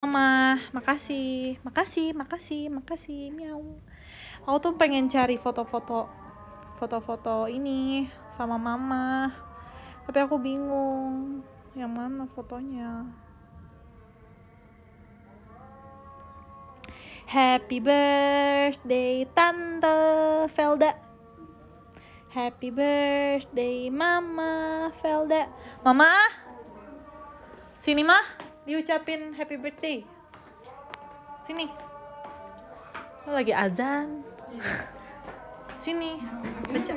Mama, makasih, makasih, makasih, makasih, miau. Aku tuh pengen cari foto-foto, foto-foto ini sama mama. Tapi aku bingung, yang mana fotonya? Happy birthday Tante Felda, Happy birthday Mama Felda. Mama, sini mah diucapin happy birthday sini lo lagi azan iya. sini baca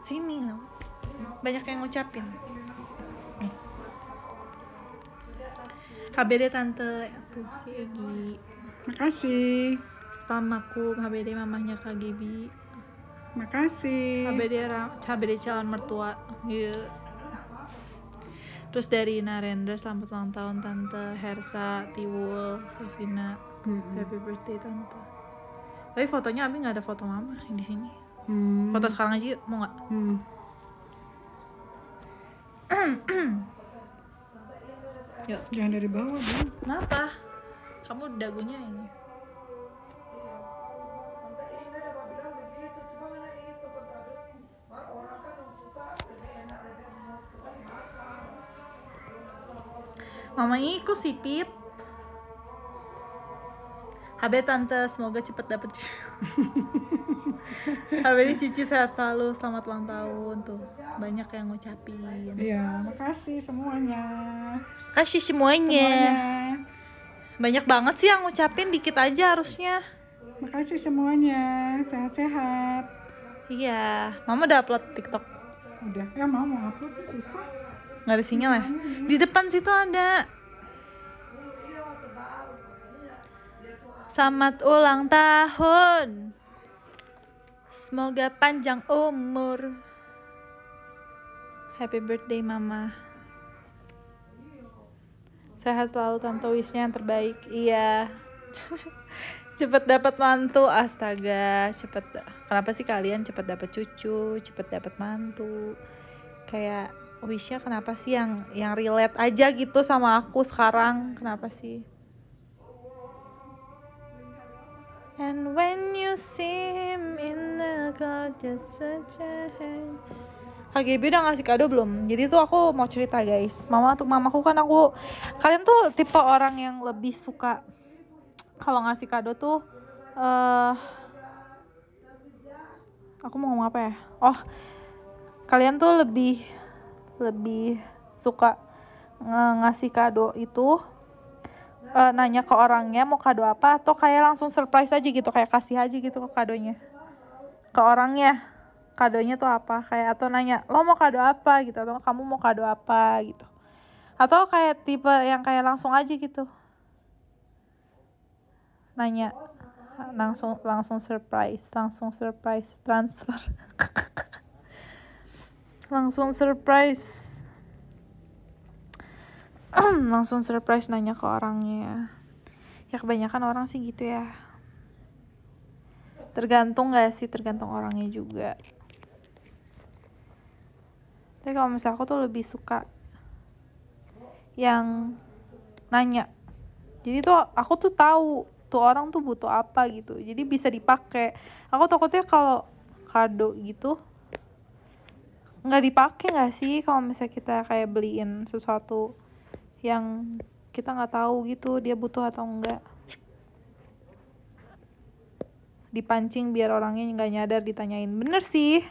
sini lo banyak yang ngucapin HBD tante tuh si Egi makasih spam aku HBD mamahnya Kak Gibi makasih HBD HBD calon mertua gitu terus dari Narendra selamat ulang tahun tante Hersa Tiwul Safina. hmm happy birthday tante tapi fotonya Abi nggak ada foto mama di sini hmm. foto sekarang aja yuk mau nggak hmm. yuk jangan dari bawah bu kenapa kamu dagunya ini Mama ikut sipit. Pip. Habe tante, semoga cepet dapet cucu. Habe ini Cici sehat selalu, selamat ulang tahun tuh. Banyak yang ngucapin. Iya, makasih semuanya. Makasih semuanya. semuanya. Banyak banget sih yang ngucapin, dikit aja harusnya. Makasih semuanya, sehat-sehat. Iya, Mama udah upload TikTok. Udah, ya Mama mau upload susah nggak ada sinyal ya di depan situ ada selamat ulang tahun semoga panjang umur happy birthday mama sehat selalu tante wishnya yang terbaik iya cepet dapat mantu astaga cepet kenapa sih kalian cepet dapat cucu cepet dapat mantu kayak Wisha kenapa sih yang yang relate aja gitu sama aku sekarang kenapa sih And when you see him in the cloud just such a hand udah ngasih kado belum? Jadi tuh aku mau cerita guys Mama tuh mamaku kan aku Kalian tuh tipe orang yang lebih suka Kalau ngasih kado tuh uh, Aku mau ngomong apa ya? Oh Kalian tuh lebih lebih suka ngasih kado itu uh, nanya ke orangnya mau kado apa atau kayak langsung surprise aja gitu kayak kasih aja gitu ke kadonya ke orangnya kadonya tuh apa kayak atau nanya lo mau kado apa gitu atau kamu mau kado apa gitu atau kayak tipe yang kayak langsung aja gitu nanya langsung langsung surprise langsung surprise transfer langsung surprise langsung surprise nanya ke orangnya ya kebanyakan orang sih gitu ya tergantung gak sih tergantung orangnya juga tapi kalau misalnya aku tuh lebih suka yang nanya jadi tuh aku tuh tahu tuh orang tuh butuh apa gitu jadi bisa dipakai aku takutnya kalau kado gitu nggak dipakai nggak sih kalau misalnya kita kayak beliin sesuatu yang kita nggak tahu gitu dia butuh atau enggak dipancing biar orangnya nggak nyadar ditanyain bener sih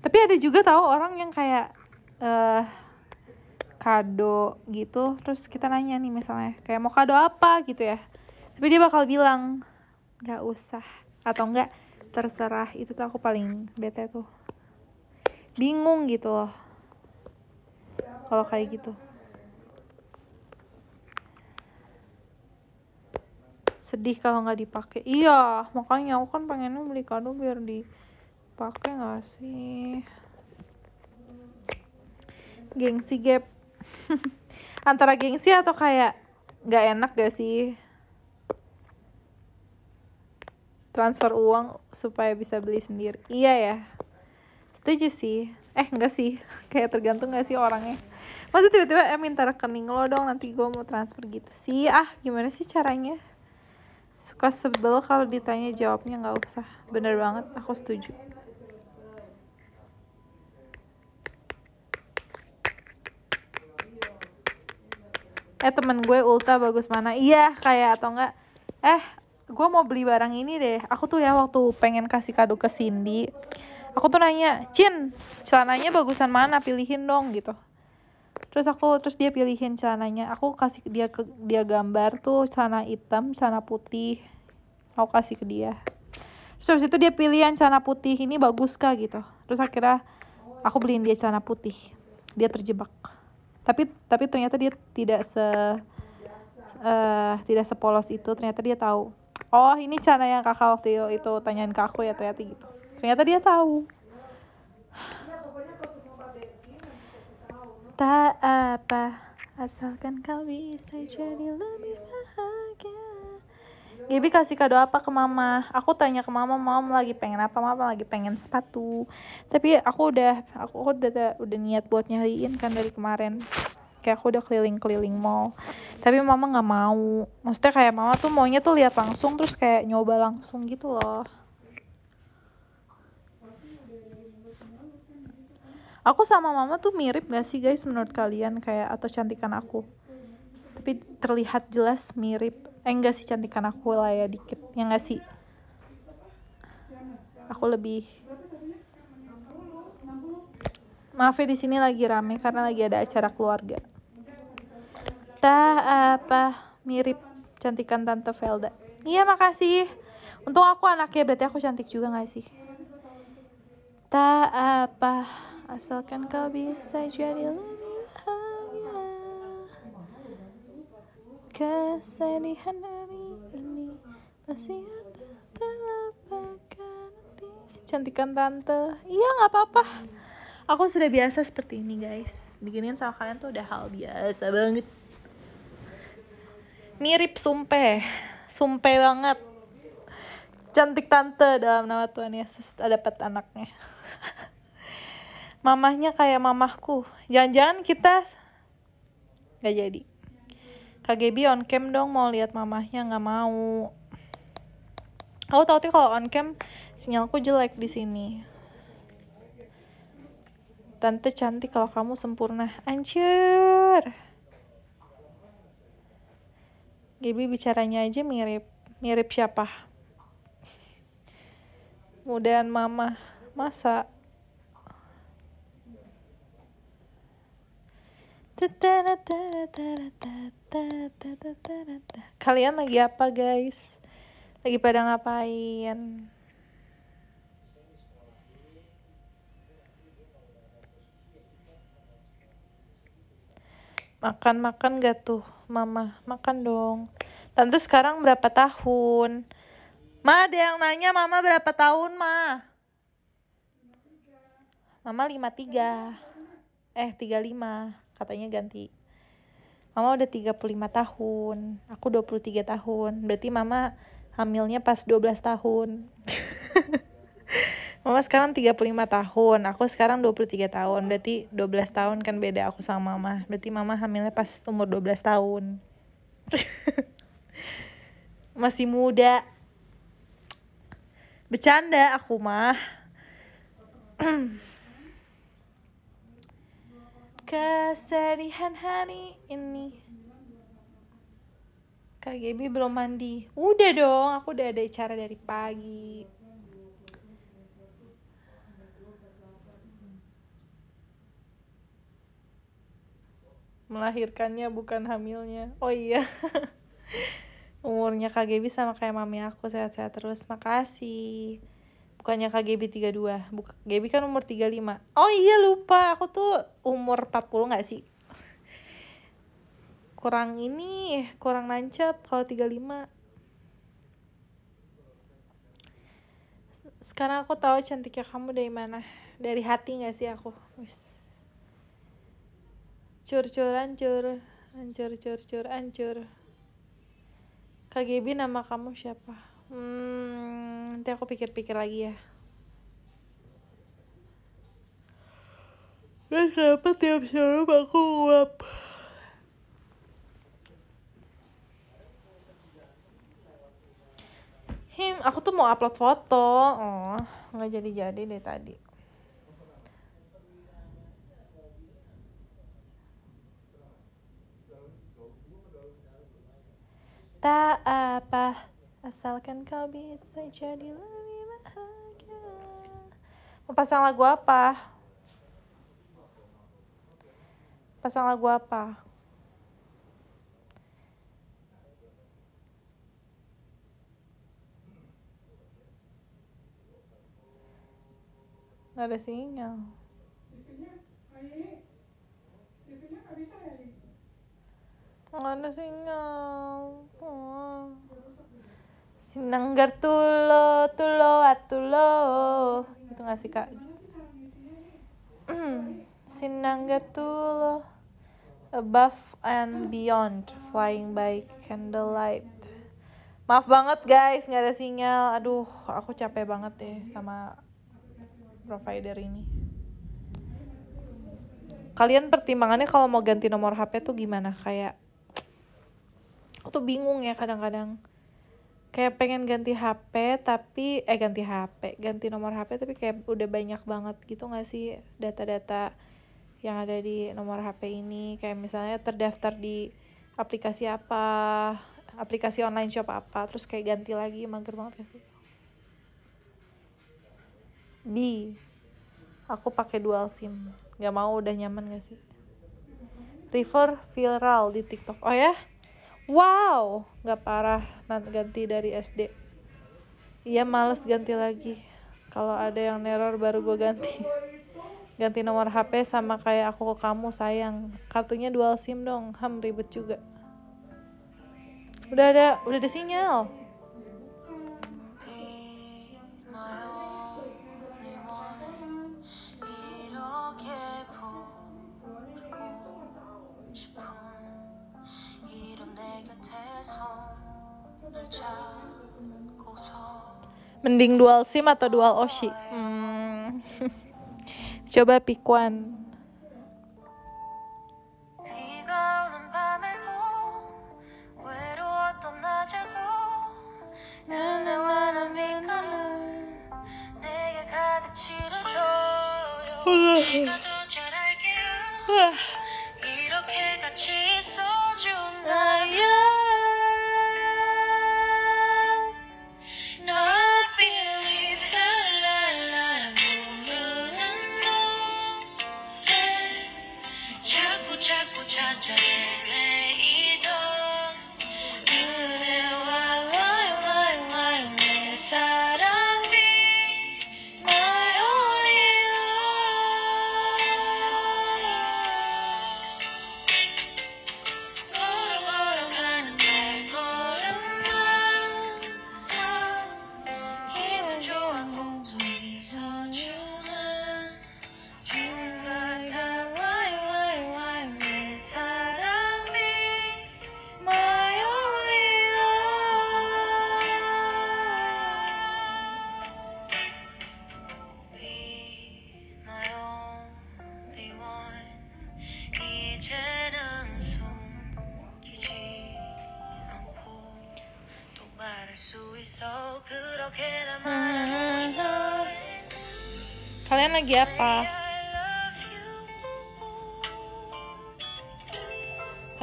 tapi ada juga tahu orang yang kayak uh, kado gitu terus kita nanya nih misalnya kayak mau kado apa gitu ya tapi dia bakal bilang nggak usah atau enggak terserah itu tuh aku paling bete tuh bingung gitu loh kalau kayak gitu sedih kalau nggak dipakai iya makanya aku kan pengennya beli kado biar dipakai nggak sih gengsi gap antara gengsi atau kayak nggak enak gak sih transfer uang supaya bisa beli sendiri iya ya setuju sih eh enggak sih kayak tergantung gak sih orangnya masa tiba-tiba eh minta rekening lo dong nanti gue mau transfer gitu sih ah gimana sih caranya suka sebel kalau ditanya jawabnya nggak usah bener banget aku setuju eh temen gue ulta bagus mana iya kayak atau enggak eh gue mau beli barang ini deh aku tuh ya waktu pengen kasih kado ke Cindy aku tuh nanya Cin celananya bagusan mana pilihin dong gitu terus aku terus dia pilihin celananya aku kasih dia ke dia gambar tuh celana hitam celana putih aku kasih ke dia terus habis itu dia pilihan celana putih ini bagus kah gitu terus akhirnya aku beliin dia celana putih dia terjebak tapi tapi ternyata dia tidak se uh, tidak sepolos itu ternyata dia tahu oh ini cara yang kakak waktu itu tanyain ke aku ya ternyata gitu ternyata dia tahu tak apa asalkan kau bisa jadi lebih bahagia Gibi kasih kado apa ke mama? Aku tanya ke mama, mama lagi pengen apa? Mama lagi pengen sepatu. Tapi aku udah, aku udah udah niat buat nyariin kan dari kemarin kayak aku udah keliling-keliling mall tapi mama nggak mau maksudnya kayak mama tuh maunya tuh lihat langsung terus kayak nyoba langsung gitu loh aku sama mama tuh mirip gak sih guys menurut kalian kayak atau cantikan aku tapi terlihat jelas mirip eh enggak sih cantikan aku lah ya dikit ya enggak sih aku lebih maaf ya di sini lagi rame karena lagi ada acara keluarga kita apa mirip cantikan tante felda iya makasih untung aku anaknya berarti aku cantik juga gak sih tak apa asalkan kau bisa jadi lebih bahagia kesedihan hari ini masih terlupakan cantikan tante iya nggak apa-apa aku sudah biasa seperti ini guys beginian sama kalian tuh udah hal biasa banget mirip sumpah sumpah banget cantik tante dalam nama Tuhan Yesus dapat anaknya mamahnya kayak mamahku jangan-jangan kita nggak jadi KGB on cam dong mau lihat mamahnya nggak mau aku tahu tuh kalau on cam sinyalku jelek di sini tante cantik kalau kamu sempurna ancur Gaby bicaranya aja mirip mirip siapa kemudian mama masa kalian lagi apa guys lagi pada ngapain makan-makan gak tuh mama makan dong tante sekarang berapa tahun ma ada yang nanya mama berapa tahun ma mama lima tiga. eh tiga lima katanya ganti mama udah tiga puluh lima tahun aku dua puluh tiga tahun berarti mama hamilnya pas dua belas tahun Mama sekarang 35 tahun, aku sekarang 23 tahun, berarti 12 tahun kan beda aku sama mama. Berarti mama hamilnya pas umur 12 tahun. Masih muda. Bercanda aku mah. Kesedihan hari ini. kak Gaby belum mandi. Udah dong, aku udah ada acara dari pagi. melahirkannya bukan hamilnya oh iya umurnya KGB sama kayak mami aku sehat-sehat terus makasih bukannya KGB 32 Buk GB kan umur 35 oh iya lupa aku tuh umur 40 gak sih kurang ini eh, kurang nancap kalau 35 sekarang aku tahu cantiknya kamu dari mana dari hati gak sih aku cur cur ancur ancur cur cur hancur KGB nama kamu siapa hmm, nanti aku pikir-pikir lagi ya Terus eh, kenapa tiap semalam aku uap? Him, aku tuh mau upload foto. Oh, nggak jadi-jadi deh tadi. Tak apa, asalkan kau bisa jadi lebih bahagia. Mau pasang lagu apa? Pasang lagu apa? Nggak ada sinyal. Ngana singaw. Sinanggar tulo, tulo, atulo. itu gak sih, Kak? Mm. Sinanggar tulo. Above and beyond, flying by candlelight. Maaf banget guys, nggak ada sinyal. Aduh, aku capek banget deh ya sama provider ini. Kalian pertimbangannya kalau mau ganti nomor HP tuh gimana? Kayak aku tuh bingung ya kadang-kadang kayak pengen ganti HP tapi eh ganti HP ganti nomor HP tapi kayak udah banyak banget gitu gak sih data-data yang ada di nomor HP ini kayak misalnya terdaftar di aplikasi apa aplikasi online shop apa terus kayak ganti lagi mager banget gak sih B aku pakai dual SIM nggak mau udah nyaman gak sih River viral di TikTok oh ya Wow, nggak parah. Nanti ganti dari SD. Iya males ganti lagi. Kalau ada yang neror baru gue ganti. Ganti nomor HP sama kayak aku ke kamu sayang. Kartunya dual SIM dong. Ham ribet juga. Udah ada, udah ada sinyal. Mending dual SIM atau dual Oshi? Hmm. Coba pick one. kalian lagi apa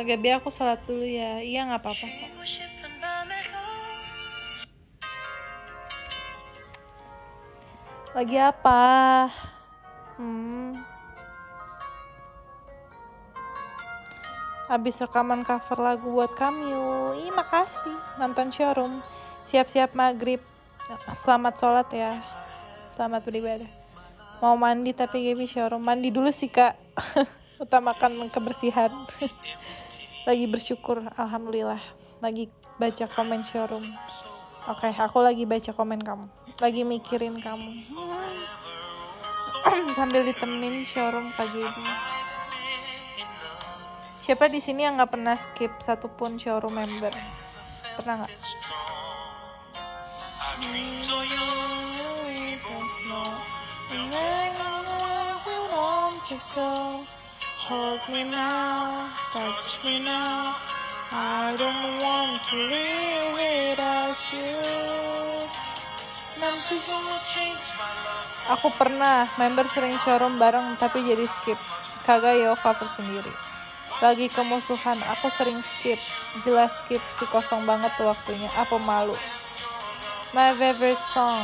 agak biar aku salat dulu ya iya nggak apa-apa lagi apa hmm habis rekaman cover lagu buat kamu ih makasih nonton showroom siap-siap maghrib selamat sholat ya selamat beribadah mau mandi tapi gak bisa orang mandi dulu sih kak utamakan kebersihan lagi bersyukur alhamdulillah lagi baca komen showroom oke okay, aku lagi baca komen kamu lagi mikirin kamu sambil ditemenin showroom pagi ini siapa di sini yang nggak pernah skip satupun showroom member pernah nggak Aku pernah member sering showroom bareng tapi jadi skip. kagak yo ya, cover sendiri. Lagi kemusuhan, aku sering skip. Jelas skip, si kosong banget tuh waktunya. Apa malu? My favorite song.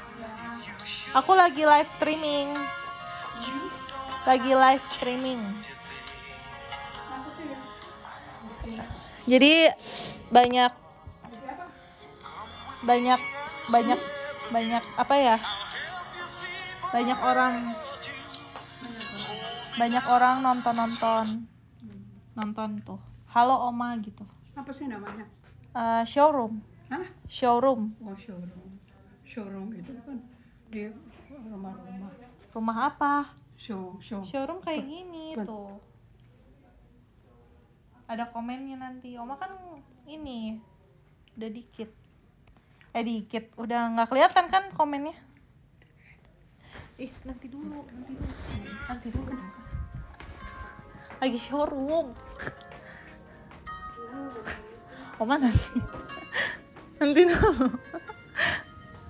Aku lagi live streaming. Lagi live streaming. Jadi banyak banyak banyak banyak apa ya? Banyak orang banyak orang nonton-nonton. Nonton tuh. Halo Oma gitu. Apa sih namanya? Uh, showroom. Hah? Showroom. Oh, showroom. Showroom itu kan di rumah-rumah rumah apa show show showroom kayak gini tuh ada komennya nanti oma kan ini udah dikit eh dikit udah nggak kelihatan kan komennya ih nanti dulu nanti dulu nanti dulu lagi showroom oma nanti nanti dulu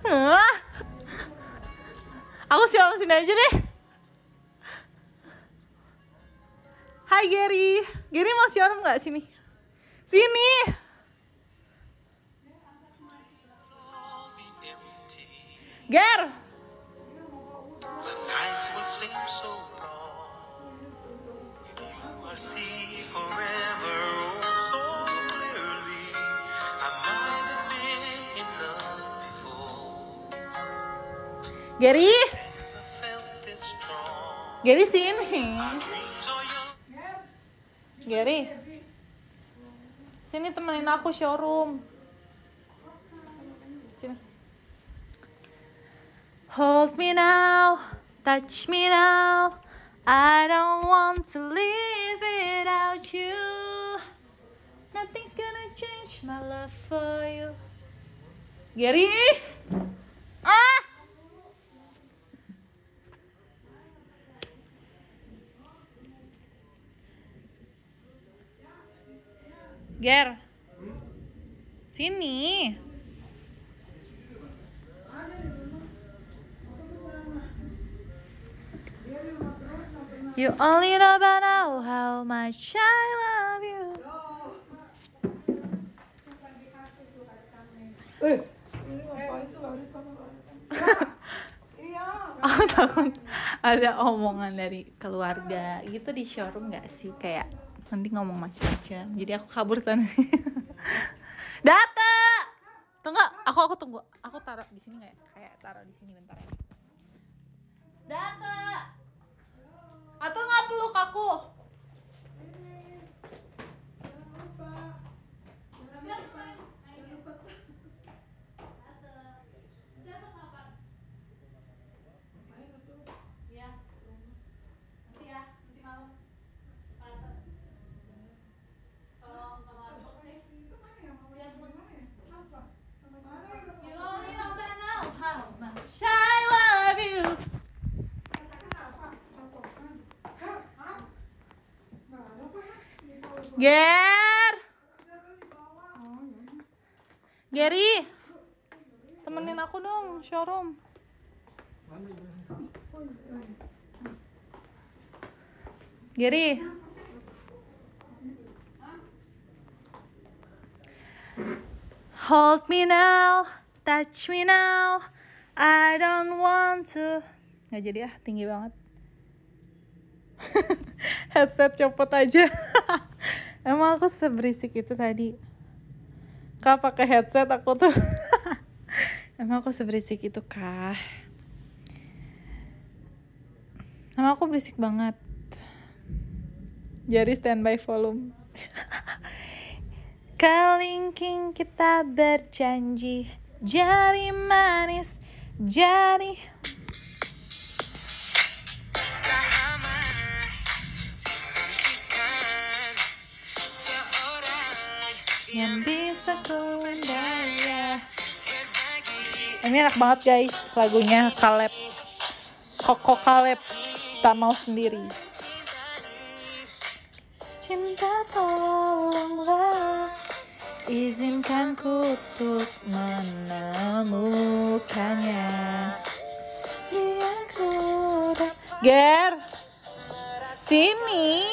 Hah? Aku siapa sini aja deh. Hai Gary. Gary mau siaran nggak sini? Sini. Ger. Gary. Gary sini. Gary. Sini temenin aku showroom. Sini. Hold me now, touch me now. I don't want to live without you. Nothing's gonna change my love for you. Gary. Ah! Ger. Sini. You only know by now how much I love you. Eh, ini ngapain Iya. Oh, takut ada omongan dari keluarga gitu di showroom nggak sih kayak nanti ngomong macam aja jadi aku kabur sana sih data tunggu aku aku tunggu aku taruh di sini nggak ya? kayak taruh di sini bentar ya data atau nggak peluk aku Ger. Geri. Temenin aku dong showroom. Geri. Hold me now, touch me now. I don't want to. Nah jadi ya, tinggi banget. Headset copot aja. emang aku seberisik itu tadi kak pakai headset aku tuh emang aku seberisik itu kah emang aku berisik banget Jadi standby volume Kelingking kita berjanji Jari manis Jari yang bisa ku percaya ini enak banget guys lagunya Kaleb Koko Kaleb tak mau sendiri cinta tolonglah izinkan ku untuk menemukannya dia ku Ger sini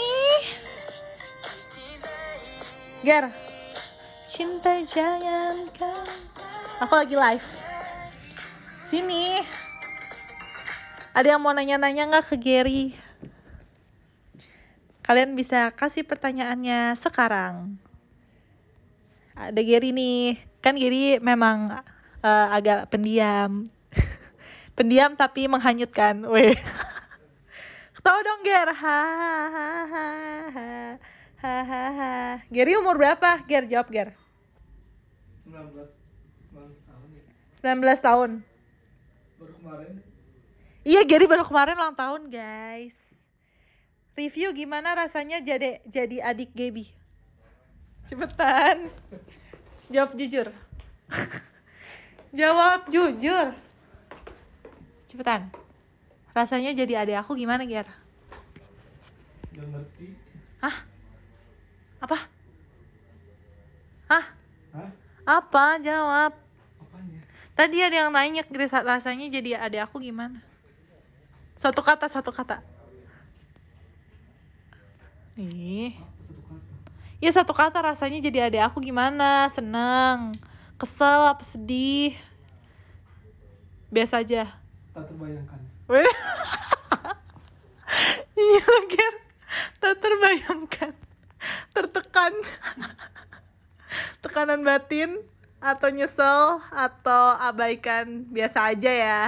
Ger cinta jangan aku lagi live sini ada yang mau nanya-nanya nggak ke Gary kalian bisa kasih pertanyaannya sekarang ada Gary nih kan Gary memang uh, agak pendiam pendiam tapi menghanyutkan weh tau dong Ger hahaha Hahaha, Gary umur berapa Ger jawab Ger 19 tahun ya? baru kemarin iya Gary baru kemarin ulang tahun guys review gimana rasanya jadi jadi adik Gaby cepetan jawab jujur jawab jujur cepetan rasanya jadi adik aku gimana Gary? Gak ngerti. Hah? Apa? Apa? Jawab. Tadi ada yang nanya rasanya jadi ada aku gimana? Satu kata, satu kata. Ih. Ya satu kata rasanya jadi ada aku gimana? Senang, kesel, apa sedih? Biasa aja. Tak terbayangkan. Nyilger, iya, tak terbayangkan. Tertekan. tekanan batin atau nyesel atau abaikan biasa aja ya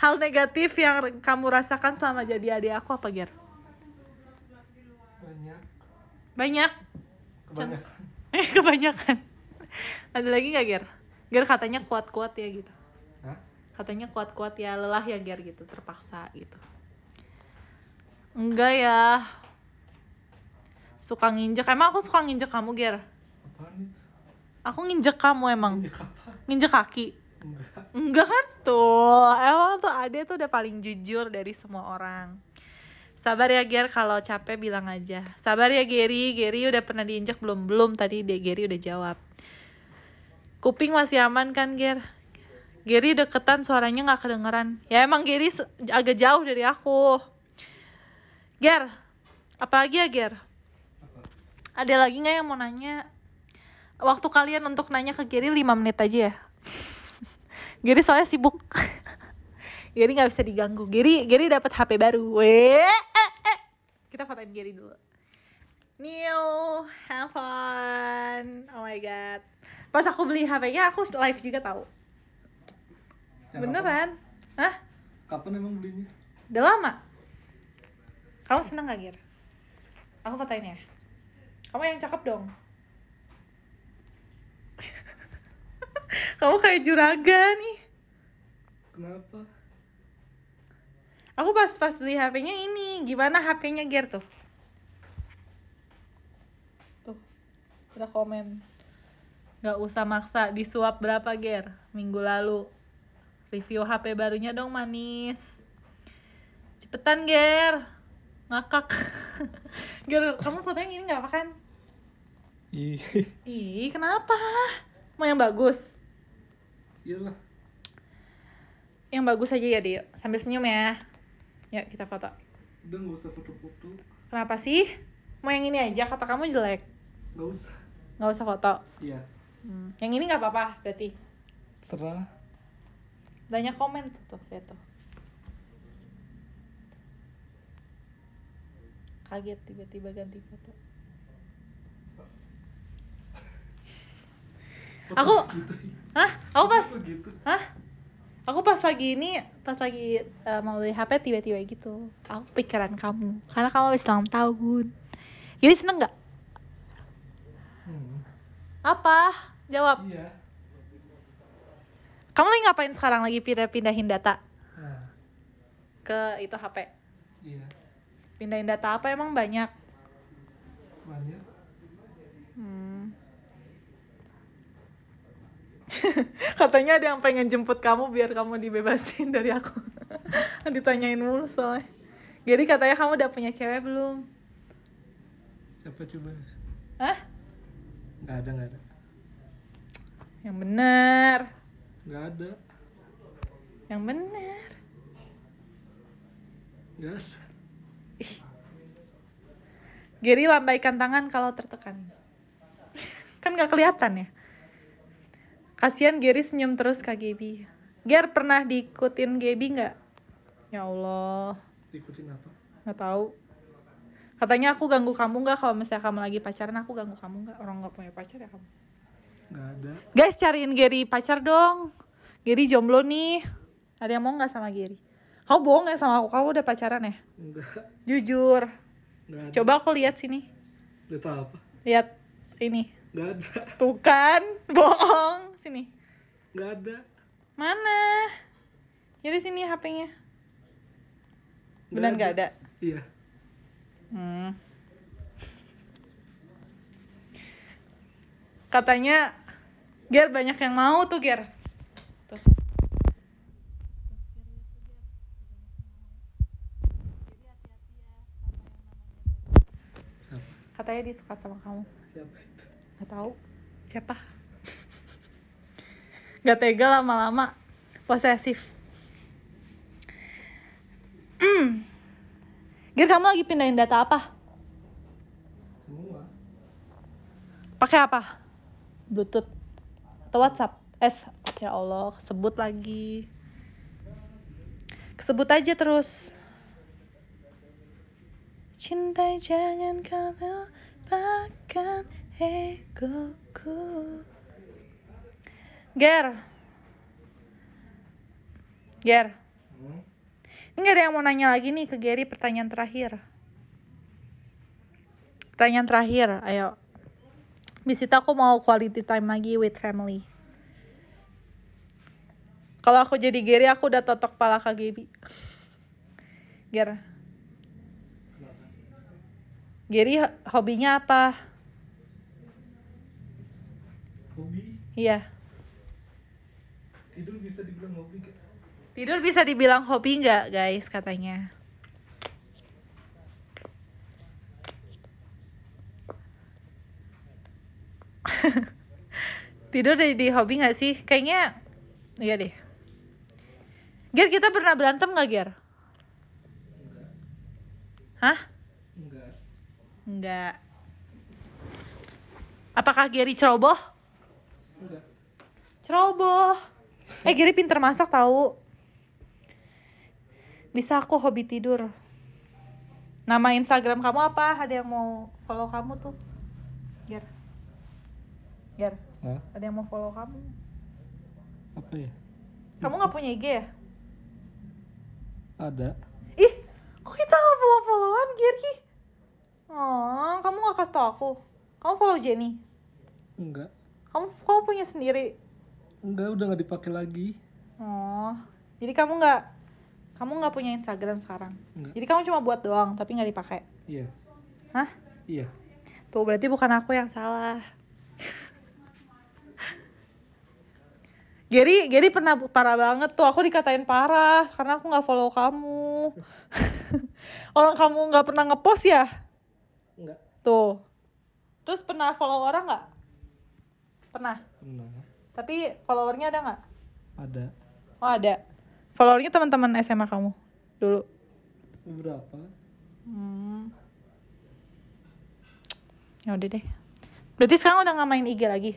hal negatif yang kamu rasakan selama jadi adik aku apa Ger? banyak banyak kebanyakan kebanyakan ada lagi nggak Ger? Ger katanya kuat-kuat ya gitu Hah? katanya kuat-kuat ya lelah ya Ger gitu terpaksa gitu enggak ya suka nginjek emang aku suka nginjek kamu ger aku nginjek kamu emang nginjek, kaki enggak enggak kan tuh emang tuh ade tuh udah paling jujur dari semua orang sabar ya ger kalau capek bilang aja sabar ya Geri Geri udah pernah diinjak belum belum tadi dia Geri udah jawab kuping masih aman kan ger Geri deketan suaranya nggak kedengeran ya emang Geri agak jauh dari aku Ger apalagi ya Ger ada lagi nggak yang mau nanya waktu kalian untuk nanya ke Giri lima menit aja ya Giri soalnya sibuk Giri nggak bisa diganggu Giri Giri dapat HP baru Wee, eh, eh, kita fotoin Giri dulu New have fun oh my god pas aku beli HP-nya aku live juga tahu ya, beneran hah kapan emang belinya udah lama kamu seneng gak Giri? aku fotoin ya kamu yang cakep dong kamu kayak juragan nih kenapa aku pas pas beli HP-nya ini gimana HP-nya Ger tuh tuh udah komen nggak usah maksa disuap berapa Ger minggu lalu review HP barunya dong manis cepetan Ger ngakak Ger kamu fotonya ini nggak apa kan Ih. Ih, kenapa? Mau yang bagus? Iyalah. Yang bagus aja ya, Dio. Sambil senyum ya. Ya, kita foto. Udah gak usah foto-foto. Kenapa sih? Mau yang ini aja, kata kamu jelek. Gak usah. Gak usah foto? Iya. Hmm. Yang ini gak apa-apa, berarti? Serah. Banyak komen tuh, tuh. Lihat tuh. Kaget tiba-tiba ganti foto. aku gitu ya? hah aku pas gitu? hah aku pas lagi ini pas lagi uh, mau beli HP tiba-tiba gitu aku pikiran kamu karena kamu habis ulang tahun jadi seneng nggak hmm. apa jawab iya. kamu lagi ngapain sekarang lagi pindah-pindahin data nah. ke itu HP iya. pindahin data apa emang banyak banyak katanya ada yang pengen jemput kamu biar kamu dibebasin dari aku ditanyain mulu soalnya jadi katanya kamu udah punya cewek belum siapa coba Hah? nggak ada nggak ada yang benar Gak ada yang benar yes Ih. lambaikan tangan kalau tertekan kan gak kelihatan ya Kasian Gary senyum terus Kak Gaby. Ger pernah diikutin Gaby nggak? Ya Allah. Diikutin apa? Nggak tahu. Katanya aku ganggu kamu nggak kalau misalnya kamu lagi pacaran aku ganggu kamu nggak? Orang nggak punya pacar ya kamu? Nggak ada. Guys cariin Gary pacar dong. Gary jomblo nih. Ada yang mau nggak sama Gary? Kau bohong ya sama aku? Kau udah pacaran ya? Enggak. Jujur. Nggak Coba aku lihat sini. Lihat apa? Lihat ini. Nggak ada. Tuh kan, bohong sini. Gak ada. Mana? jadi ya sini HP-nya. Benar gak ada. Iya. Hmm. Katanya Ger banyak yang mau tuh Ger. Katanya dia suka sama kamu. Siapa itu? Gak tahu. Siapa? gak tega lama-lama posesif hmm. Gir kamu lagi pindahin data apa? Semua. Pakai apa? Bluetooth atau WhatsApp? Eh ya Allah, sebut lagi. Sebut aja terus. Cinta jangan kau lupakan egoku. Ger. Ger. Hmm? Ini gak ada yang mau nanya lagi nih ke Geri pertanyaan terakhir. Pertanyaan terakhir, ayo. Bisita aku mau quality time lagi with family. Kalau aku jadi Geri aku udah totok pala ke Gaby. Ger. Geri hobinya apa? Hobi? Iya tidur bisa dibilang hobi gak? tidur bisa dibilang hobi nggak guys katanya tidur jadi hobi nggak sih kayaknya iya deh Ger kita pernah berantem nggak Ger? Hah? Enggak. Enggak. Apakah Geri ceroboh? Enggak. Ceroboh eh Giri pinter masak tahu bisa aku hobi tidur nama Instagram kamu apa ada yang mau follow kamu tuh Ger Ger Eh? ada yang mau follow kamu apa ya kamu nggak punya IG ya ada ih kok kita nggak follow followan giri oh kamu nggak kasih tau aku kamu follow Jenny enggak kamu kamu punya sendiri Enggak, udah nggak dipakai lagi. Oh, jadi kamu nggak kamu nggak punya Instagram sekarang? Enggak. Jadi kamu cuma buat doang, tapi nggak dipakai? Iya. Hah? Iya. Tuh berarti bukan aku yang salah. Gary, Gary pernah parah banget tuh. Aku dikatain parah karena aku nggak follow kamu. orang kamu nggak pernah ngepost ya? Enggak. Tuh. Terus pernah follow orang nggak? Pernah. Tapi followernya ada nggak? Ada. Oh ada. Followernya teman-teman SMA kamu dulu? Berapa? Hmm. Ya udah deh. Berarti sekarang udah nggak main IG lagi?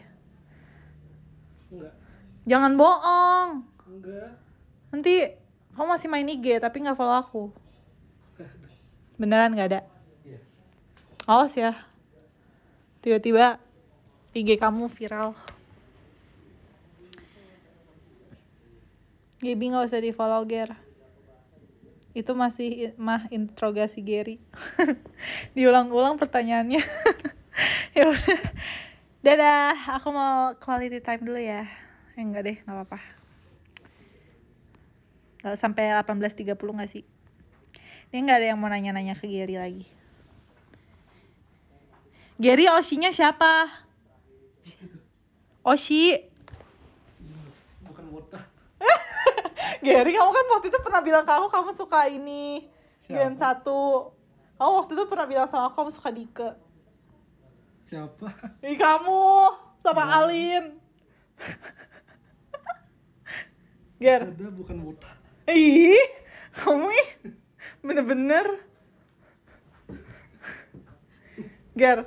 Enggak. Jangan bohong. Enggak. Nanti kamu masih main IG tapi nggak follow aku. Beneran nggak ada? Iya. Awas ya. Tiba-tiba IG kamu viral. Gaby nggak usah di follow Ger itu masih mah interogasi Gary diulang-ulang pertanyaannya ya udah dadah aku mau quality time dulu ya eh, enggak deh nggak apa-apa sampai 18.30 nggak sih ini gak ada yang mau nanya-nanya ke Gary lagi Gary Oshinya siapa Oshi Gary kamu kan waktu itu pernah bilang ke aku kamu suka ini Siapa? Gen 1 kamu waktu itu pernah bilang sama aku kamu suka Dike Siapa? Ih kamu sama oh. Alin Ger Ada bukan buta Ih kamu bener-bener Ger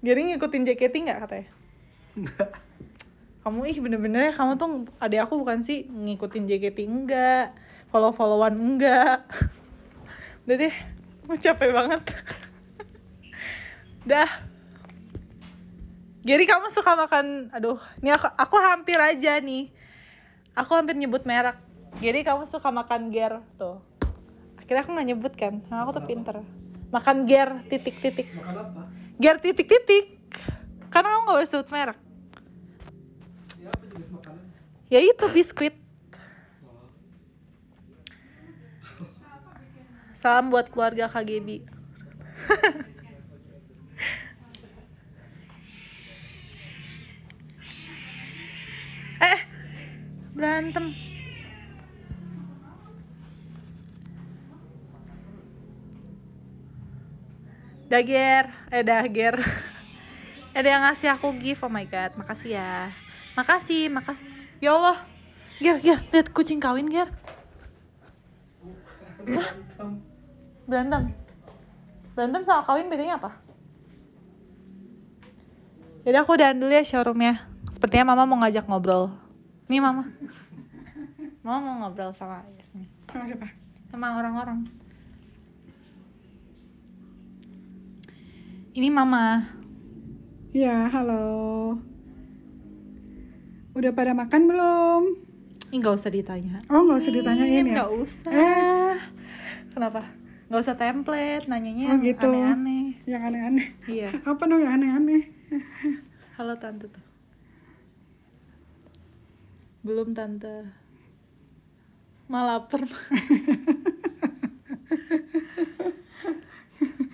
Gary ngikutin JKT nggak katanya? Enggak kamu ih bener-bener ya, kamu tuh adik aku bukan sih ngikutin JKT enggak follow-followan enggak udah deh mau capek banget dah Gary kamu suka makan aduh ini aku aku hampir aja nih aku hampir nyebut merek Gary kamu suka makan ger tuh akhirnya aku nggak nyebut kan nah, aku tuh pinter makan ger titik titik makan apa ger titik titik karena aku nggak boleh sebut merek ya itu biskuit salam buat keluarga KGB eh berantem dager eh dager ada yang ngasih aku gift oh my god makasih ya makasih makasih Ya Allah. Ger, Ger, lihat kucing kawin, Ger. Hah? Berantem. Berantem sama kawin bedanya apa? Jadi aku udahan dulu ya showroomnya. Sepertinya mama mau ngajak ngobrol. Nih mama. Mama mau ngobrol sama Sama siapa? Sama orang-orang. Ini mama. Ya, halo. Udah pada makan belum? Enggak usah ditanya. Oh, enggak usah ditanyain ya? Enggak usah. Eh. Kenapa? Enggak usah template, nanyanya oh, yang gitu. aneh-aneh. Yang aneh-aneh. Iya. Apa dong yang aneh-aneh? Halo tante tuh. Belum tante. Malah lapar.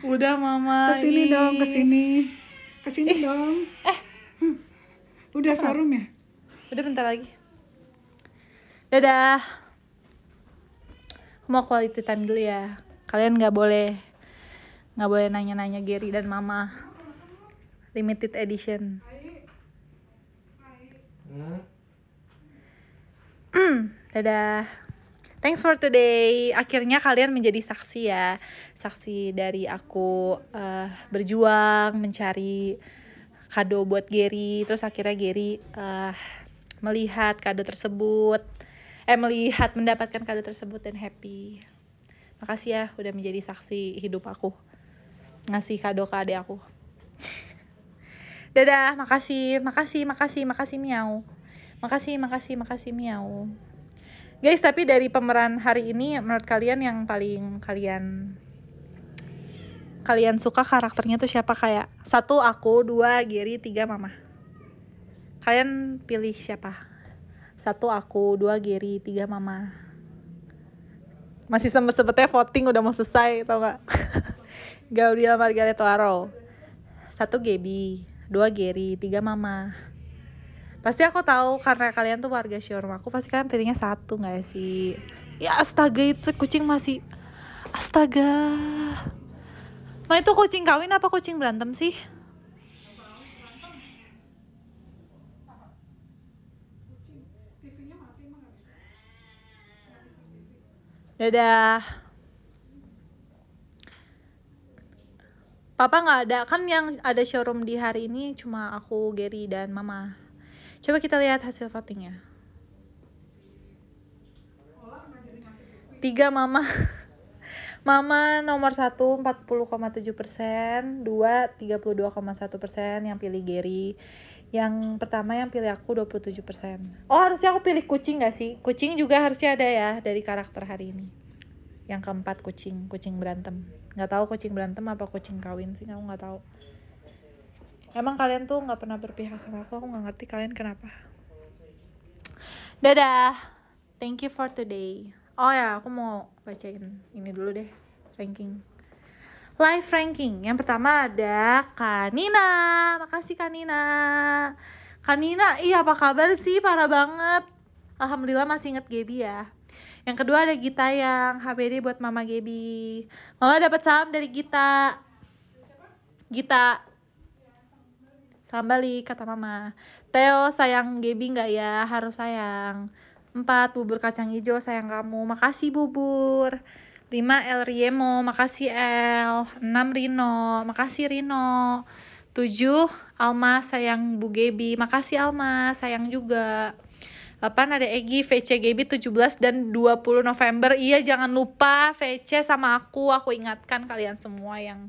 Udah mama. Kesini dong, kesini. Kesini eh, dong. Eh. Udah sarum ya? udah bentar lagi dadah mau quality time dulu ya kalian nggak boleh nggak boleh nanya-nanya Gary dan Mama limited edition Hmm, dadah. Thanks for today. Akhirnya kalian menjadi saksi ya, saksi dari aku uh, berjuang mencari kado buat Gary. Terus akhirnya Gary uh, melihat kado tersebut eh melihat mendapatkan kado tersebut dan happy makasih ya udah menjadi saksi hidup aku ngasih kado ke adik aku dadah makasih makasih makasih makasih miau makasih makasih makasih miau guys tapi dari pemeran hari ini menurut kalian yang paling kalian kalian suka karakternya tuh siapa kayak satu aku dua Giri tiga mama kalian pilih siapa satu aku dua Giri tiga Mama masih sempet sempetnya voting udah mau selesai tau gak Gabriel Margaret Waro satu Gaby dua Giri tiga Mama pasti aku tahu karena kalian tuh warga showroom aku pasti kalian pilihnya satu nggak sih ya astaga itu kucing masih astaga Ma nah, itu kucing kawin apa kucing berantem sih? dadah papa nggak ada kan yang ada showroom di hari ini cuma aku Gary dan mama coba kita lihat hasil votingnya tiga mama Mama nomor 1 40,7 persen, 2 32,1 persen yang pilih Gary. Yang pertama yang pilih aku 27 persen. Oh harusnya aku pilih kucing gak sih? Kucing juga harusnya ada ya dari karakter hari ini. Yang keempat kucing, kucing berantem. Gak tahu kucing berantem apa kucing kawin sih, aku gak tahu. Emang kalian tuh gak pernah berpihak sama aku, aku gak ngerti kalian kenapa. Dadah! Thank you for today. Oh ya, aku mau bacain ini dulu deh ranking live ranking yang pertama ada Kanina makasih Kanina Kanina iya apa kabar sih parah banget Alhamdulillah masih inget Gebi ya yang kedua ada Gita yang HBD buat Mama Gebi Mama dapat salam dari Gita Gita Salam balik kata mama Theo sayang Gaby nggak ya harus sayang 4. Bubur kacang hijau sayang kamu. Makasih bubur. 5. El Riemo. Makasih El. 6. Rino. Makasih Rino. 7. Alma sayang Bu Gebi. Makasih Alma. Sayang juga. 8 ada Egi, VC Gebi 17 dan 20 November. Iya jangan lupa VC sama aku. Aku ingatkan kalian semua yang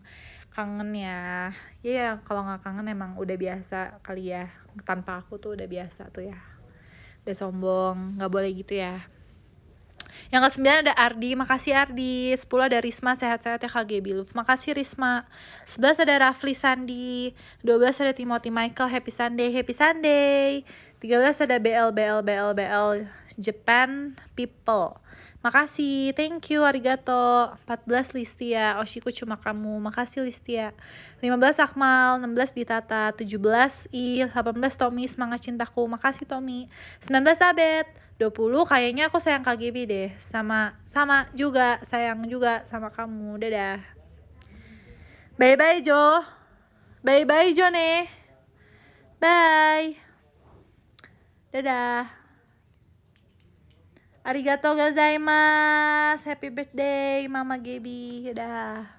kangen ya. Iya yeah, kalau nggak kangen emang udah biasa kali ya. Tanpa aku tuh udah biasa tuh ya udah sombong nggak boleh gitu ya yang ke sembilan ada Ardi, makasih Ardi. Sepuluh ada Risma, sehat-sehat ya KG Biluf. Makasih Risma. Sebelas ada Rafli Sandi. Dua belas ada Timothy Michael, happy Sunday, happy Sunday. Tiga belas ada BL, BL, BL, BL, Japan People. Makasih, thank you, arigato. 14 Listia, Oshiku cuma kamu. Makasih Listia. 15 Akmal, 16 Ditata, 17 Il, 18 Tommy, semangat cintaku. Makasih Tommy. 19 Abed, 20 kayaknya aku sayang KGB deh. Sama sama juga, sayang juga sama kamu. Dadah. Bye-bye Jo. Bye-bye Jo nih. Bye. Dadah. Arigato gozaimasu. Happy birthday Mama Gaby. Dah.